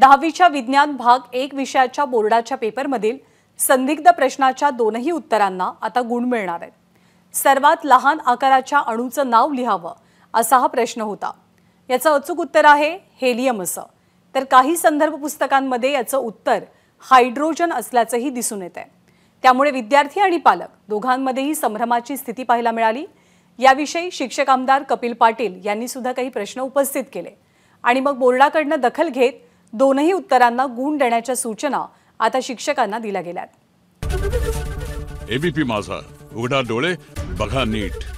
दहावीच्या विज्ञान भाग एक विषयाच्या बोर्डाच्या पेपरमधील संदिग्ध प्रश्नाच्या दोनही उत्तरांना आता गुण मिळणार आहेत सर्वात लहान आकाराच्या अणूचं नाव लिहावं असा हा प्रश्न होता याचं अचूक उत्तर आहे हेलियम असं तर काही संदर्भ पुस्तकांमध्ये याचं उत्तर हायड्रोजन असल्याचंही दिसून येत आहे त्यामुळे विद्यार्थी आणि पालक दोघांमध्येही संभ्रमाची स्थिती पाहायला मिळाली याविषयी शिक्षक आमदार कपिल पाटील यांनी सुद्धा काही प्रश्न उपस्थित केले आणि मग बोर्डाकडनं दखल घेत दोनही उत्तरांना गुण देण्याच्या सूचना आता शिक्षकांना दिल्या गेल्यात एबीपी माझा उघडा डोळे बघा नीट